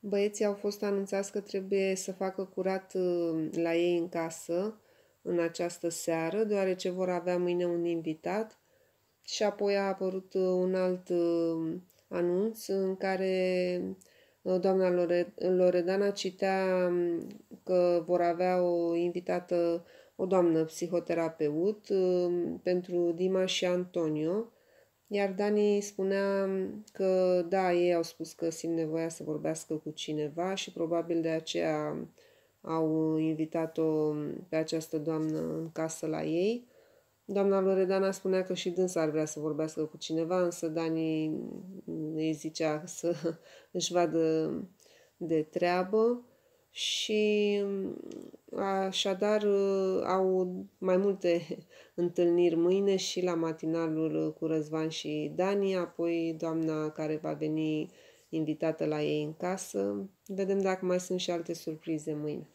Băieții au fost anunțați că trebuie să facă curat uh, la ei în casă în această seară, deoarece vor avea mâine un invitat. Și apoi a apărut uh, un alt uh, anunț în care doamna Loredana citea um, că vor avea o invitată, o doamnă psihoterapeut um, pentru Dima și Antonio, iar Dani spunea că da, ei au spus că simt nevoia să vorbească cu cineva și probabil de aceea au invitat-o pe această doamnă în casă la ei. Doamna Loredana spunea că și dânsa ar vrea să vorbească cu cineva, însă Dani îi zicea să își vadă de treabă și Așadar, uh, au mai multe întâlniri mâine și la matinalul uh, cu Răzvan și Dani, apoi doamna care va veni invitată la ei în casă. Vedem dacă mai sunt și alte surprize mâine.